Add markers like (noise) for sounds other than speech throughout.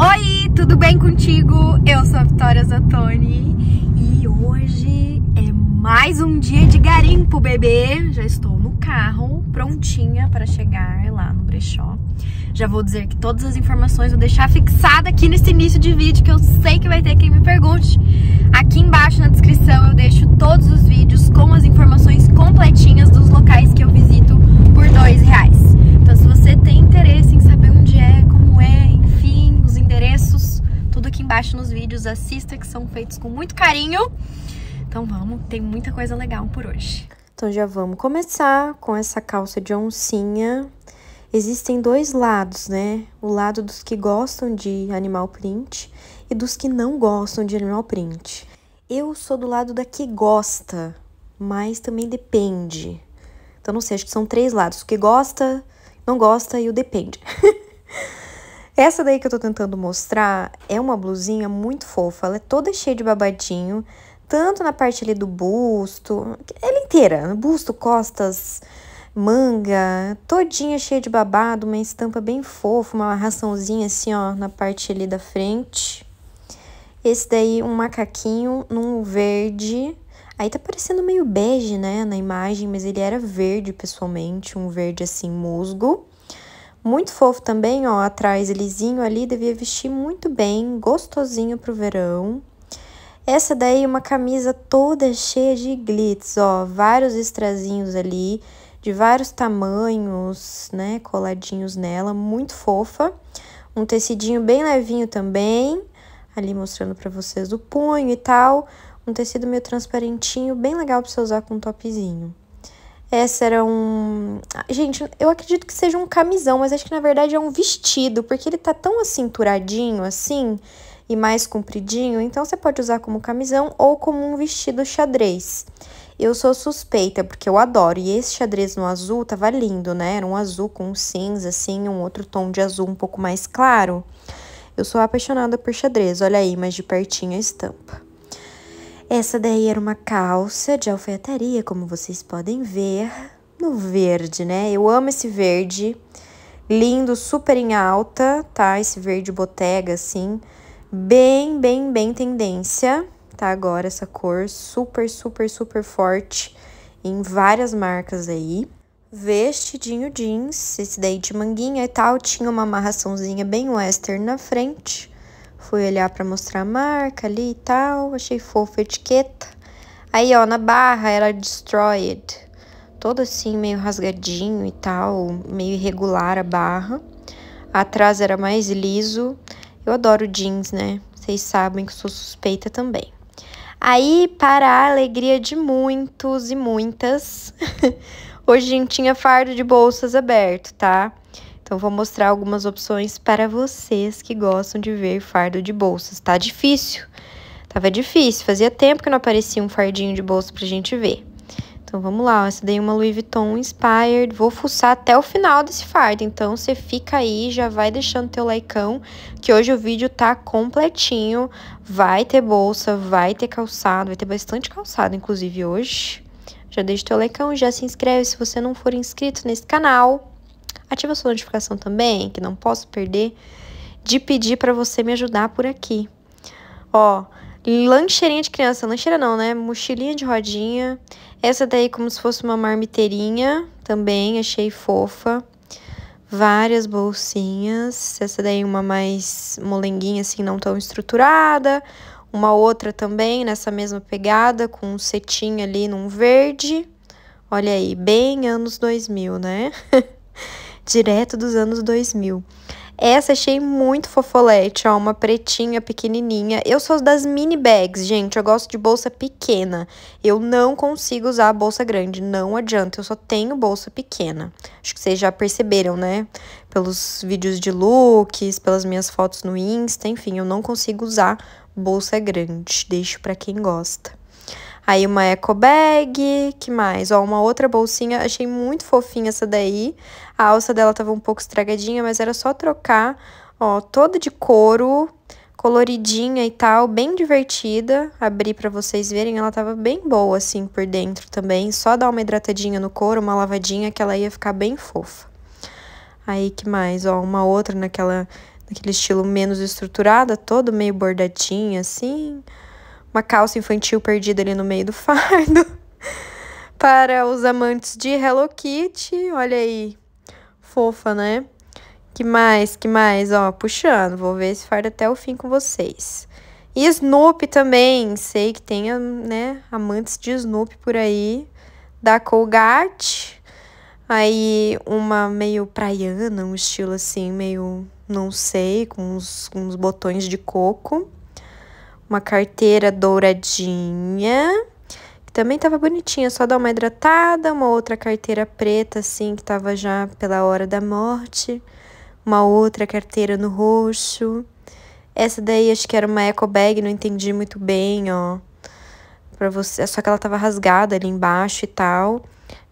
Oi, tudo bem contigo? Eu sou a Vitória Zatoni e hoje é mais um dia de garimpo, bebê. Já estou no carro, prontinha para chegar lá no brechó. Já vou dizer que todas as informações vou deixar fixada aqui nesse início de vídeo, que eu sei que vai ter quem me pergunte. Aqui embaixo na descrição eu deixo todos os vídeos com as informações completinhas dos locais que eu visito por dois reais. Então se você tem interesse em saber onde é, como é, endereços, tudo aqui embaixo nos vídeos. Assista que são feitos com muito carinho. Então vamos, tem muita coisa legal por hoje. Então já vamos começar com essa calça de oncinha. Existem dois lados, né? O lado dos que gostam de animal print e dos que não gostam de animal print. Eu sou do lado da que gosta, mas também depende. Então não sei, acho que são três lados: o que gosta, não gosta e o depende. (laughs) Essa daí que eu tô tentando mostrar é uma blusinha muito fofa, ela é toda cheia de babadinho, tanto na parte ali do busto, ela é inteira, busto, costas, manga, todinha cheia de babado, uma estampa bem fofa, uma raçãozinha assim, ó, na parte ali da frente. Esse daí, um macaquinho num verde. Aí tá parecendo meio bege, né, na imagem, mas ele era verde pessoalmente, um verde assim, musgo. Muito fofo também, ó, atrás lisinho ali, devia vestir muito bem, gostosinho pro verão. Essa daí uma camisa toda cheia de glitz, ó, vários estrazinhos ali, de vários tamanhos, né, coladinhos nela, muito fofa. Um tecidinho bem levinho também, ali mostrando para vocês o punho e tal. Um tecido meio transparentinho, bem legal para você usar com um topzinho. Essa era um. Ah, gente, eu acredito que seja um camisão, mas acho que na verdade é um vestido, porque ele tá tão acinturadinho assim e mais compridinho, então você pode usar como camisão ou como um vestido xadrez. Eu sou suspeita, porque eu adoro, e esse xadrez no azul tava lindo, né? Era um azul com um cinza, assim, um outro tom de azul um pouco mais claro. Eu sou apaixonada por xadrez, olha aí, mas de pertinho a estampa. Essa daí era uma calça de alfaiataria, como vocês podem ver, no verde, né? Eu amo esse verde, lindo, super em alta, tá? Esse verde botega, assim, bem, bem, bem tendência, tá? Agora essa cor super, super, super forte em várias marcas aí. Vestidinho jeans, esse daí de manguinha e tal, tinha uma amarraçãozinha bem western na frente Fui olhar para mostrar a marca ali e tal, achei fofa a etiqueta. Aí, ó, na barra era destroyed. Todo assim, meio rasgadinho e tal, meio irregular a barra. Atrás era mais liso. Eu adoro jeans, né? Vocês sabem que sou suspeita também. Aí, para a alegria de muitos e muitas, (laughs) hoje a gente tinha fardo de bolsas aberto, tá? Então vou mostrar algumas opções para vocês que gostam de ver fardo de bolsas. Tá difícil. Tava difícil, fazia tempo que não aparecia um fardinho de bolsa pra gente ver. Então vamos lá, ó. essa daí é uma Louis Vuitton Inspired, vou fuçar até o final desse fardo, então você fica aí, já vai deixando teu likeão, que hoje o vídeo tá completinho, vai ter bolsa, vai ter calçado, vai ter bastante calçado inclusive hoje. Já deixa teu likeão, já se inscreve se você não for inscrito nesse canal. Ativa sua notificação também, que não posso perder, de pedir para você me ajudar por aqui. Ó, lancheirinha de criança, lancheira não, né? Mochilinha de rodinha. Essa daí como se fosse uma marmiteirinha, também achei fofa. Várias bolsinhas, essa daí uma mais molenguinha assim, não tão estruturada. Uma outra também nessa mesma pegada, com um cetim ali num verde. Olha aí, bem anos 2000, né? (laughs) direto dos anos 2000. Essa achei muito fofolete, ó, uma pretinha pequenininha. Eu sou das mini bags, gente, eu gosto de bolsa pequena. Eu não consigo usar a bolsa grande, não adianta, eu só tenho bolsa pequena. Acho que vocês já perceberam, né? Pelos vídeos de looks, pelas minhas fotos no Insta, enfim, eu não consigo usar bolsa grande. Deixo para quem gosta. Aí uma eco bag, que mais? Ó, uma outra bolsinha, achei muito fofinha essa daí. A alça dela tava um pouco estragadinha, mas era só trocar. Ó, toda de couro, coloridinha e tal, bem divertida. Abri para vocês verem, ela tava bem boa assim por dentro também. Só dar uma hidratadinha no couro, uma lavadinha, que ela ia ficar bem fofa. Aí que mais, ó, uma outra naquela naquele estilo menos estruturada, todo meio bordadinha assim uma calça infantil perdida ali no meio do fardo. (laughs) Para os amantes de Hello Kitty, olha aí, fofa, né? Que mais, que mais, ó, puxando, vou ver esse fardo até o fim com vocês. E Snoopy também, sei que tem, né, amantes de Snoopy por aí, da Colgate. Aí uma meio praiana, um estilo assim, meio, não sei, com uns, com uns botões de coco uma carteira douradinha, que também tava bonitinha, só dar uma hidratada, uma outra carteira preta, assim, que tava já pela hora da morte, uma outra carteira no roxo. Essa daí acho que era uma eco bag, não entendi muito bem, ó. Pra você, só que ela tava rasgada ali embaixo e tal.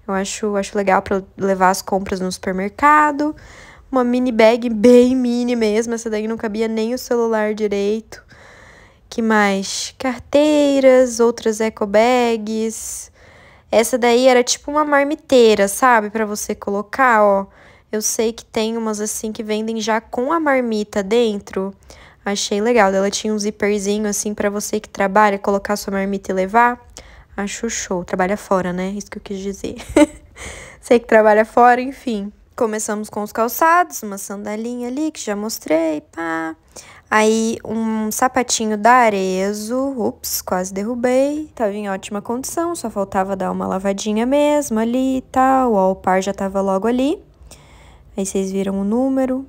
Eu acho, acho legal para levar as compras no supermercado. Uma mini bag (laughs) bem mini mesmo, essa daí não cabia nem o celular direito que mais? Carteiras, outras ecobags. Essa daí era tipo uma marmiteira, sabe? Para você colocar, ó. Eu sei que tem umas assim que vendem já com a marmita dentro. Achei legal. Ela tinha um zíperzinho assim para você que trabalha, colocar sua marmita e levar. Acho show. Trabalha fora, né? Isso que eu quis dizer. sei (laughs) que trabalha fora, enfim. Começamos com os calçados, uma sandalinha ali que já mostrei, pá. Aí um sapatinho da Arezo, ups, quase derrubei. Tava em ótima condição, só faltava dar uma lavadinha mesmo ali e tal. Ó, o par já tava logo ali. Aí vocês viram o número.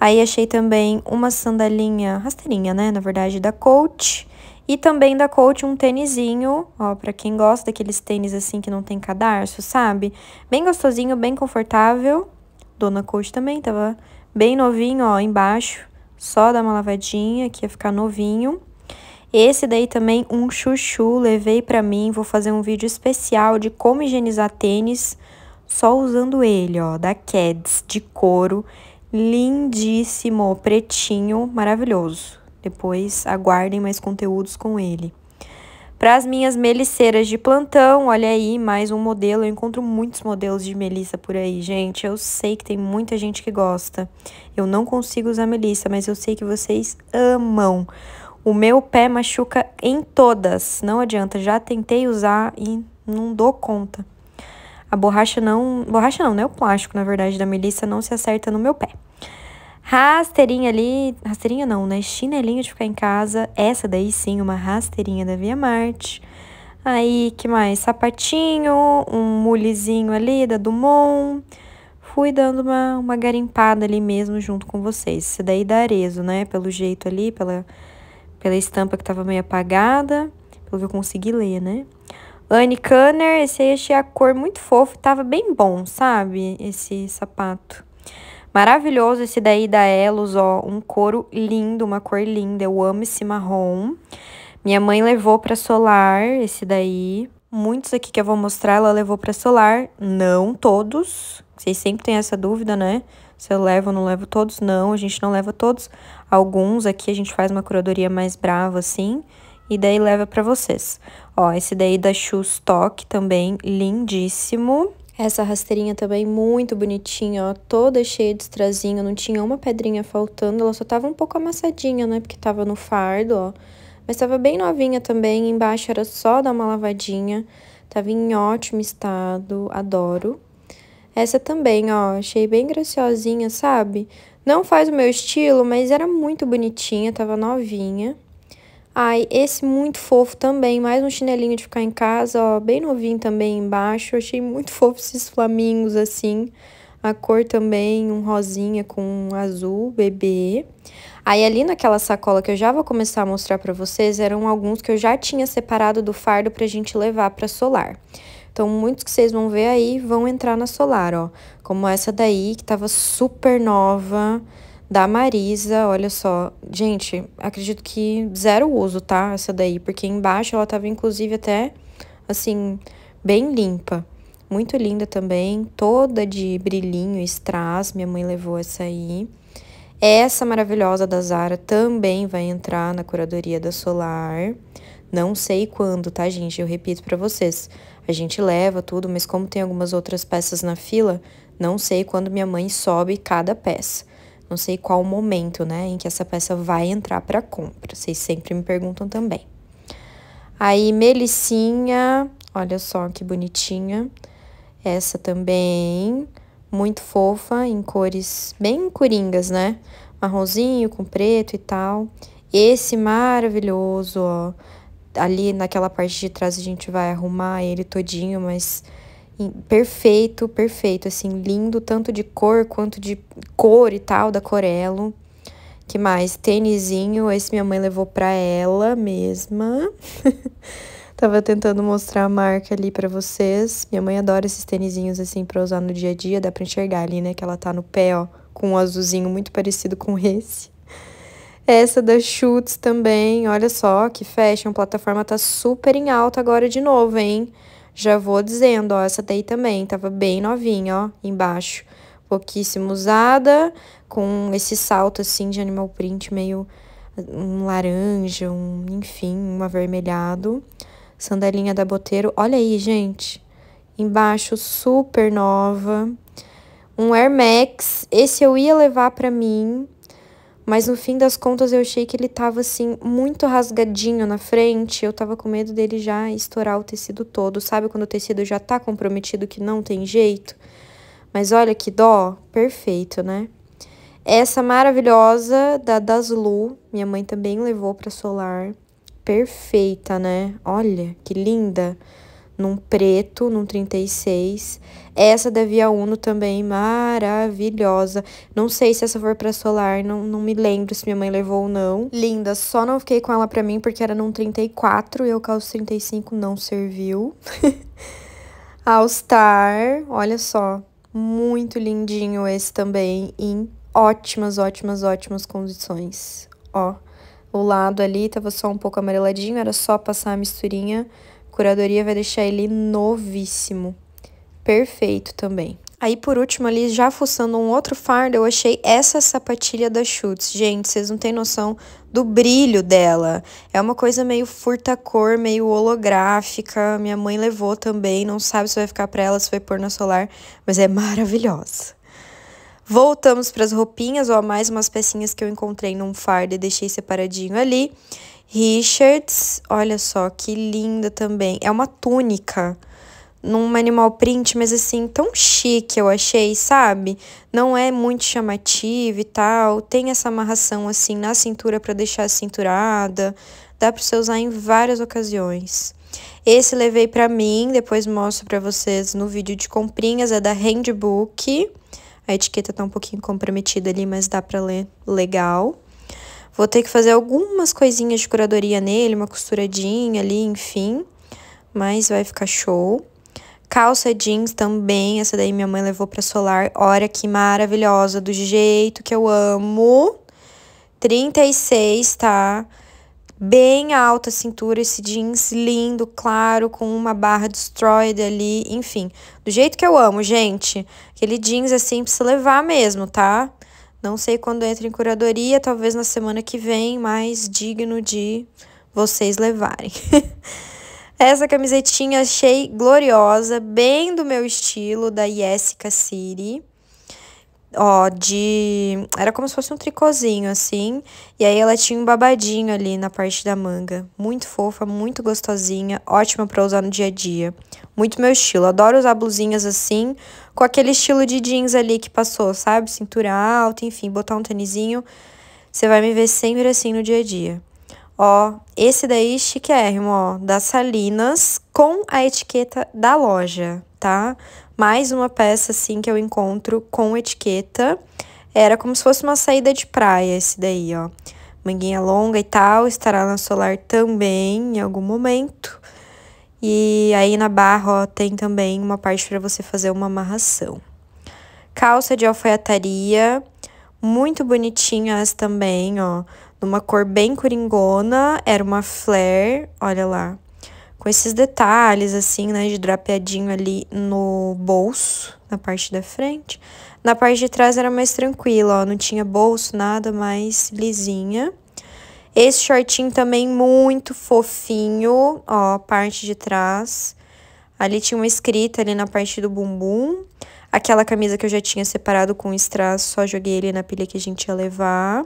Aí achei também uma sandalinha, rasteirinha, né, na verdade, da Coach. E também da Coach um tênisinho, ó, pra quem gosta daqueles tênis assim que não tem cadarço, sabe? Bem gostosinho, bem confortável. Dona Coach também, tava bem novinho, ó, embaixo. Só dar uma lavadinha, que ia ficar novinho. Esse daí também, um chuchu, levei pra mim. Vou fazer um vídeo especial de como higienizar tênis só usando ele, ó, da Keds, de couro. Lindíssimo, pretinho, maravilhoso. Depois aguardem mais conteúdos com ele. Para as minhas meliceiras de plantão, olha aí, mais um modelo. Eu encontro muitos modelos de melissa por aí, gente. Eu sei que tem muita gente que gosta. Eu não consigo usar melissa, mas eu sei que vocês amam. O meu pé machuca em todas. Não adianta, já tentei usar e não dou conta. A borracha não... Borracha não, né? O plástico, na verdade, da melissa não se acerta no meu pé. Rasteirinha ali, rasteirinha não, né? Chinelinho de ficar em casa. Essa daí sim, uma rasteirinha da Via Marte. Aí, que mais? Sapatinho, um mulezinho ali da Dumont. Fui dando uma, uma garimpada ali mesmo junto com vocês. Isso daí da Arezo, né? Pelo jeito ali, pela, pela estampa que tava meio apagada. Pelo que eu consegui ler, né? Anne Kanner, esse aí achei a cor muito fofo. Tava bem bom, sabe? Esse sapato. Maravilhoso esse daí da Elos, ó, um couro lindo, uma cor linda, eu amo esse marrom. Minha mãe levou para solar esse daí. Muitos aqui que eu vou mostrar, ela levou para solar, não todos. Vocês sempre têm essa dúvida, né? Se eu levo ou não levo todos? Não, a gente não leva todos. Alguns aqui a gente faz uma curadoria mais brava, assim e daí leva para vocês. Ó, esse daí da Shoe Stock também, lindíssimo. Essa rasteirinha também muito bonitinha, ó, toda cheia de estrazinho, não tinha uma pedrinha faltando, ela só tava um pouco amassadinha, né, porque tava no fardo, ó. Mas tava bem novinha também, embaixo era só dar uma lavadinha, tava em ótimo estado, adoro. Essa também, ó, achei bem graciosinha, sabe? Não faz o meu estilo, mas era muito bonitinha, tava novinha. Ai, esse muito fofo também, mais um chinelinho de ficar em casa, ó, bem novinho também embaixo. achei muito fofo esses flamingos assim. A cor também, um rosinha com um azul, bebê. Aí ali naquela sacola que eu já vou começar a mostrar para vocês, eram alguns que eu já tinha separado do fardo pra gente levar pra solar. Então, muitos que vocês vão ver aí vão entrar na solar, ó. Como essa daí, que tava super nova da Marisa, olha só. Gente, acredito que zero uso, tá? Essa daí, porque embaixo ela tava inclusive até, assim, bem limpa. Muito linda também, toda de brilhinho, strass, minha mãe levou essa aí. Essa maravilhosa da Zara também vai entrar na curadoria da Solar. Não sei quando, tá, gente? Eu repito para vocês. A gente leva tudo, mas como tem algumas outras peças na fila, não sei quando minha mãe sobe cada peça. Não sei qual o momento, né, em que essa peça vai entrar para compra. Vocês sempre me perguntam também. Aí, Melicinha, olha só que bonitinha. Essa também, muito fofa, em cores bem coringas, né? Marronzinho com preto e tal. Esse maravilhoso, ó. Ali naquela parte de trás a gente vai arrumar ele todinho, mas perfeito, perfeito, assim, lindo, tanto de cor quanto de cor e tal, da Corello. Que mais? Tênisinho, esse minha mãe levou pra ela mesma. (laughs) Tava tentando mostrar a marca ali pra vocês. Minha mãe adora esses tênisinhos, assim, pra usar no dia a dia. Dá pra enxergar ali, né, que ela tá no pé, ó, com um azulzinho muito parecido com esse. Essa da Schutz também, olha só, que fashion. A plataforma tá super em alta agora de novo, hein? já vou dizendo, ó, essa daí também tava bem novinha, ó, embaixo. Pouquíssimo usada, com esse salto, assim, de animal print meio um laranja, um, enfim, um avermelhado. Sandalinha da Boteiro, olha aí, gente. Embaixo, super nova. Um Air Max, esse eu ia levar pra mim, mas no fim das contas eu achei que ele tava assim muito rasgadinho na frente, eu tava com medo dele já estourar o tecido todo, sabe quando o tecido já tá comprometido que não tem jeito? Mas olha que dó, perfeito, né? Essa maravilhosa da Daslu, minha mãe também levou para solar. Perfeita, né? Olha que linda. Num preto, num 36. Essa da Via Uno também, maravilhosa. Não sei se essa for pra solar, não, não me lembro se minha mãe levou ou não. Linda, só não fiquei com ela pra mim porque era num 34 e eu calço 35 não serviu. (laughs) All Star, olha só, muito lindinho esse também, em ótimas, ótimas, ótimas condições. Ó, o lado ali tava só um pouco amareladinho, era só passar a misturinha. curadoria vai deixar ele novíssimo perfeito também. Aí, por último, ali, já fuçando um outro fardo, eu achei essa sapatilha da Schutz. Gente, vocês não têm noção do brilho dela. É uma coisa meio furta-cor, meio holográfica. Minha mãe levou também, não sabe se vai ficar pra ela, se vai pôr na solar, mas é maravilhosa. Voltamos para as roupinhas, ó, mais umas pecinhas que eu encontrei num fardo e deixei separadinho ali. Richards, olha só, que linda também. É uma túnica num animal print, mas assim, tão chique eu achei, sabe? Não é muito chamativo e tal. Tem essa amarração assim na cintura para deixar cinturada. Dá para você usar em várias ocasiões. Esse levei para mim, depois mostro para vocês no vídeo de comprinhas, é da Handbook. A etiqueta tá um pouquinho comprometida ali, mas dá para ler legal. Vou ter que fazer algumas coisinhas de curadoria nele, uma costuradinha ali, enfim. Mas vai ficar show. Calça jeans também, essa daí minha mãe levou pra solar. Olha que maravilhosa, do jeito que eu amo. 36, tá? Bem alta a cintura, esse jeans lindo, claro, com uma barra destroyed ali, enfim. Do jeito que eu amo, gente. Aquele jeans assim é precisa levar mesmo, tá? Não sei quando entra em curadoria, talvez na semana que vem, mas digno de vocês levarem. (laughs) Essa camisetinha achei gloriosa, bem do meu estilo, da Jessica City. Ó, de... Era como se fosse um tricôzinho, assim. E aí ela tinha um babadinho ali na parte da manga. Muito fofa, muito gostosinha, ótima pra usar no dia a dia. Muito meu estilo. Adoro usar blusinhas assim, com aquele estilo de jeans ali que passou, sabe? Cintura alta, enfim, botar um tênisinho. Você vai me ver sempre assim no dia a dia. Ó, esse daí chiquérrimo, ó, da Salinas, com a etiqueta da loja, tá? Mais uma peça, assim, que eu encontro com etiqueta. Era como se fosse uma saída de praia esse daí, ó. Manguinha longa e tal, estará na Solar também em algum momento. E aí na barra, ó, tem também uma parte para você fazer uma amarração. Calça de alfaiataria, muito bonitinha essa também, ó numa cor bem coringona, era uma flare, olha lá, com esses detalhes assim, né, de drapeadinho ali no bolso, na parte da frente. Na parte de trás era mais tranquila, ó, não tinha bolso, nada, mais lisinha. Esse shortinho também muito fofinho, ó, parte de trás. Ali tinha uma escrita ali na parte do bumbum. Aquela camisa que eu já tinha separado com strass, só joguei ele na pilha que a gente ia levar.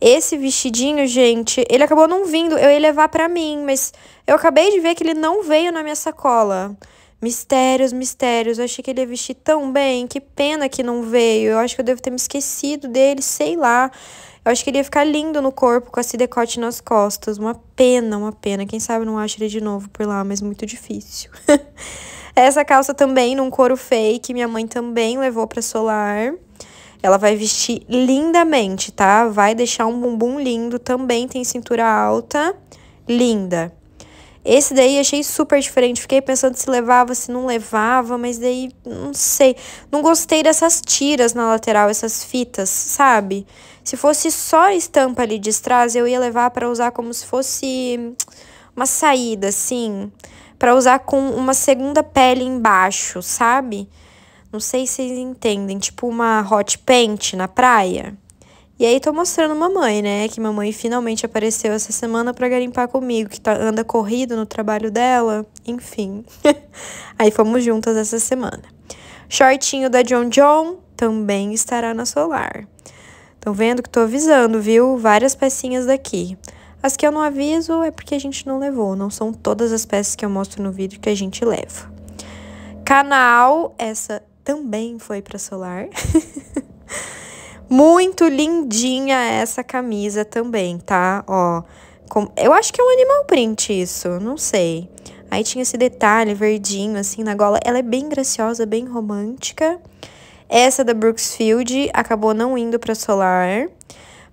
Esse vestidinho, gente, ele acabou não vindo. Eu ia levar pra mim, mas eu acabei de ver que ele não veio na minha sacola. Mistérios, mistérios. Eu achei que ele ia vestir tão bem. Que pena que não veio. Eu acho que eu devo ter me esquecido dele, sei lá. Eu acho que ele ia ficar lindo no corpo com esse decote nas costas. Uma pena, uma pena. Quem sabe não acho ele de novo por lá, mas muito difícil. (laughs) Essa calça também num couro fake, minha mãe também levou para solar. Ela vai vestir lindamente, tá? Vai deixar um bumbum lindo, também tem cintura alta, linda. Esse daí achei super diferente. Fiquei pensando se levava, se não levava, mas daí não sei. Não gostei dessas tiras na lateral, essas fitas, sabe? Se fosse só estampa ali de trás eu ia levar para usar como se fosse uma saída, assim, para usar com uma segunda pele embaixo, sabe? Não sei se vocês entendem, tipo uma hot paint na praia. E aí tô mostrando mamãe, né? Que mamãe finalmente apareceu essa semana para garimpar comigo, que tá, anda corrido no trabalho dela, enfim. (laughs) aí fomos juntas essa semana. Shortinho da John John também estará na Solar. Tão vendo que tô avisando, viu? Várias pecinhas daqui. As que eu não aviso é porque a gente não levou, não são todas as peças que eu mostro no vídeo que a gente leva. Canal, essa também foi para Solar. (laughs) Muito lindinha essa camisa também, tá? Ó, com... eu acho que é um animal print isso, não sei. Aí tinha esse detalhe verdinho, assim, na gola. Ela é bem graciosa, bem romântica. Essa da Brooksfield acabou não indo para Solar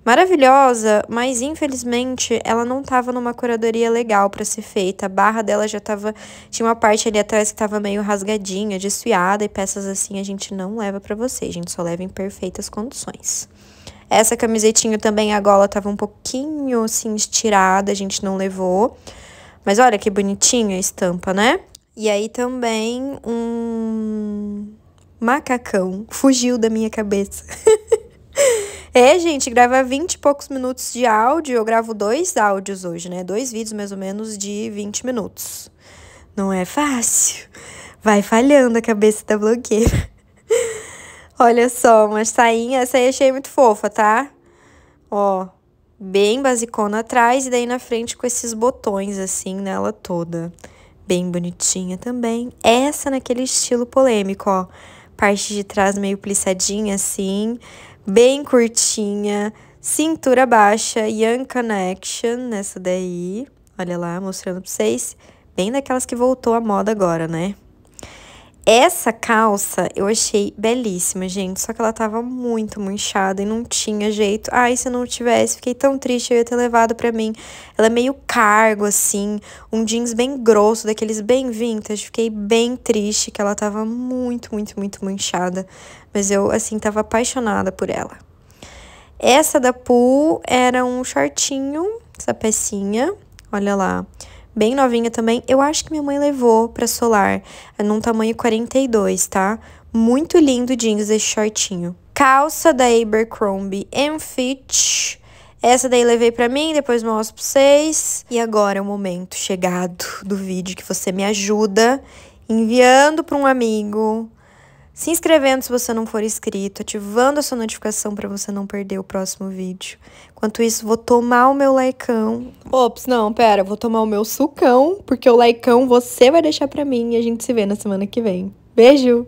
maravilhosa, mas infelizmente ela não tava numa curadoria legal para ser feita. A barra dela já tava. Tinha uma parte ali atrás que tava meio rasgadinha, desfiada, e peças assim a gente não leva para você, a gente só leva em perfeitas condições. Essa camisetinha também, a gola tava um pouquinho assim estirada, a gente não levou. Mas olha que bonitinha a estampa, né? E aí também um macacão fugiu da minha cabeça. (laughs) É, gente, grava 20 e poucos minutos de áudio. Eu gravo dois áudios hoje, né? Dois vídeos mais ou menos de 20 minutos. Não é fácil. Vai falhando a cabeça da tá blogueira. (laughs) Olha só, uma sainha. Essa aí achei muito fofa, tá? Ó, bem basicona atrás e daí na frente com esses botões assim nela toda. Bem bonitinha também. Essa naquele estilo polêmico, ó. Parte de trás meio plissadinha assim bem curtinha, cintura baixa, Young Connection, nessa daí. Olha lá, mostrando pra vocês. Bem daquelas que voltou à moda agora, né? Essa calça eu achei belíssima, gente. Só que ela tava muito manchada e não tinha jeito. Ai, se eu não tivesse, fiquei tão triste, eu ia ter levado pra mim. Ela é meio cargo, assim. Um jeans bem grosso, daqueles bem vintage. Fiquei bem triste que ela tava muito, muito, muito manchada. Mas eu, assim, tava apaixonada por ela. Essa da Pooh era um shortinho, essa pecinha. Olha lá. Olha lá bem novinha também. Eu acho que minha mãe levou pra solar, é num tamanho 42, tá? Muito lindo jeans esse shortinho. Calça da Abercrombie Fitch Essa daí levei pra mim, depois mostro pra vocês. E agora é o momento chegado do vídeo que você me ajuda enviando pra um amigo se inscrevendo se você não for inscrito, ativando a sua notificação para você não perder o próximo vídeo. Enquanto isso, vou tomar o meu laicão. Ops, não, pera, vou tomar o meu sucão, porque o laicão você vai deixar para mim e a gente se vê na semana que vem. Beijo!